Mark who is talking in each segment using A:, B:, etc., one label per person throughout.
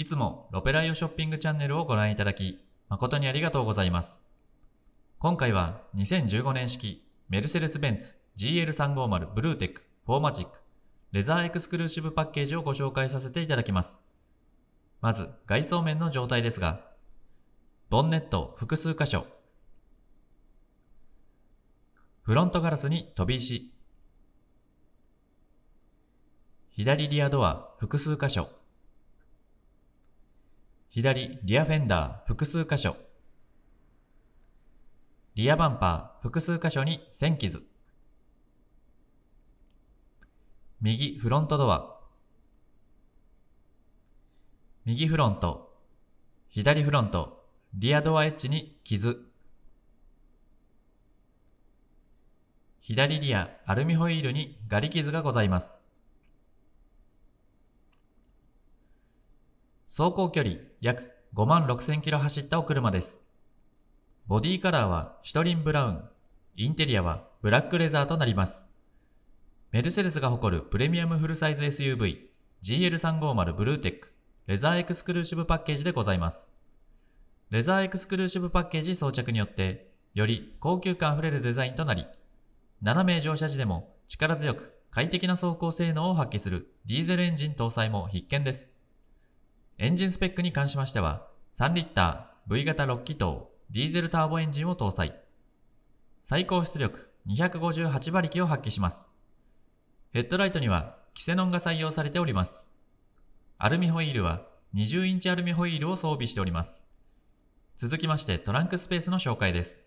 A: いつもロペライオショッピングチャンネルをご覧いただき、誠にありがとうございます。今回は2015年式メルセデス・ベンツ GL350 ブルーテックフォーマチックレザーエクスクルーシブパッケージをご紹介させていただきます。まず外装面の状態ですが、ボンネット複数箇所、フロントガラスに飛び石、左リアドア複数箇所、左リアフェンダー複数箇所。リアバンパー複数箇所に線傷。右フロントドア。右フロント、左フロント、リアドアエッジに傷。左リアアルミホイールにガリ傷がございます。走行距離約5万6000キロ走ったお車です。ボディカラーはシトリンブラウン、インテリアはブラックレザーとなります。メルセデスが誇るプレミアムフルサイズ SUV GL350 ブルーテックレザーエクスクルーシブパッケージでございます。レザーエクスクルーシブパッケージ装着によって、より高級感あふれるデザインとなり、7名乗車時でも力強く快適な走行性能を発揮するディーゼルエンジン搭載も必見です。エンジンスペックに関しましては、3リッター V 型6気筒ディーゼルターボエンジンを搭載。最高出力258馬力を発揮します。ヘッドライトにはキセノンが採用されております。アルミホイールは20インチアルミホイールを装備しております。続きましてトランクスペースの紹介です。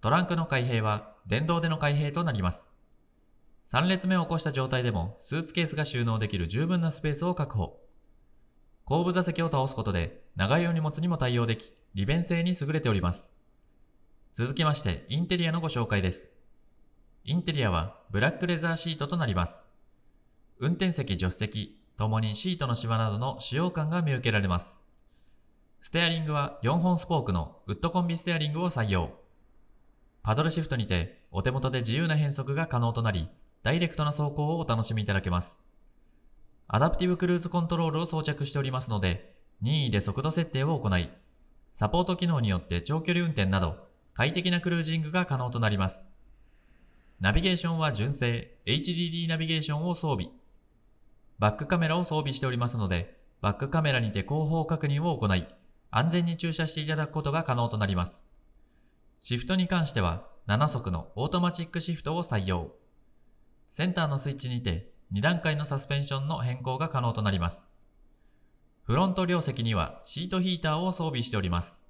A: トランクの開閉は電動での開閉となります。3列目を起こした状態でもスーツケースが収納できる十分なスペースを確保。後部座席を倒すことで、長いお荷物にも対応でき、利便性に優れております。続きまして、インテリアのご紹介です。インテリアは、ブラックレザーシートとなります。運転席、助手席、ともにシートのシワなどの使用感が見受けられます。ステアリングは4本スポークのウッドコンビステアリングを採用。パドルシフトにてお手元で自由な変速が可能となり、ダイレクトな走行をお楽しみいただけます。アダプティブクルーズコントロールを装着しておりますので、任意で速度設定を行い、サポート機能によって長距離運転など、快適なクルージングが可能となります。ナビゲーションは純正 HDD ナビゲーションを装備。バックカメラを装備しておりますので、バックカメラにて後方確認を行い、安全に駐車していただくことが可能となります。シフトに関しては、7速のオートマチックシフトを採用。センターのスイッチにて2段階のサスペンションの変更が可能となります。フロント両席にはシートヒーターを装備しております。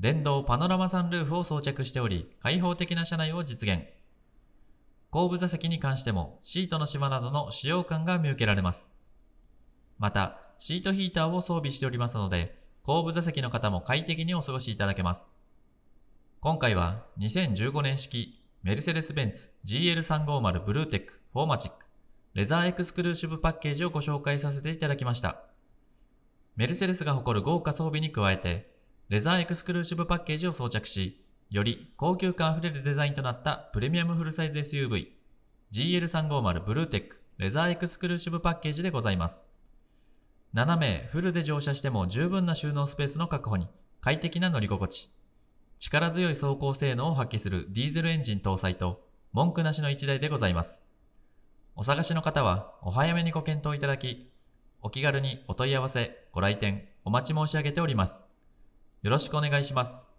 A: 電動パノラマサンルーフを装着しており、開放的な車内を実現。後部座席に関しても、シートの島などの使用感が見受けられます。また、シートヒーターを装備しておりますので、後部座席の方も快適にお過ごしいただけます。今回は2015年式メルセデス・ベンツ GL350 ブルーテックフォーマチックレザーエクスクルーシブパッケージをご紹介させていただきました。メルセデスが誇る豪華装備に加えて、レザーエクスクルーシブパッケージを装着し、より高級感あふれるデザインとなったプレミアムフルサイズ SUV、GL350 ブルーテックレザーエクスクルーシブパッケージでございます。7名フルで乗車しても十分な収納スペースの確保に快適な乗り心地。力強い走行性能を発揮するディーゼルエンジン搭載と文句なしの一台でございます。お探しの方はお早めにご検討いただき、お気軽にお問い合わせ、ご来店、お待ち申し上げております。よろしくお願いします。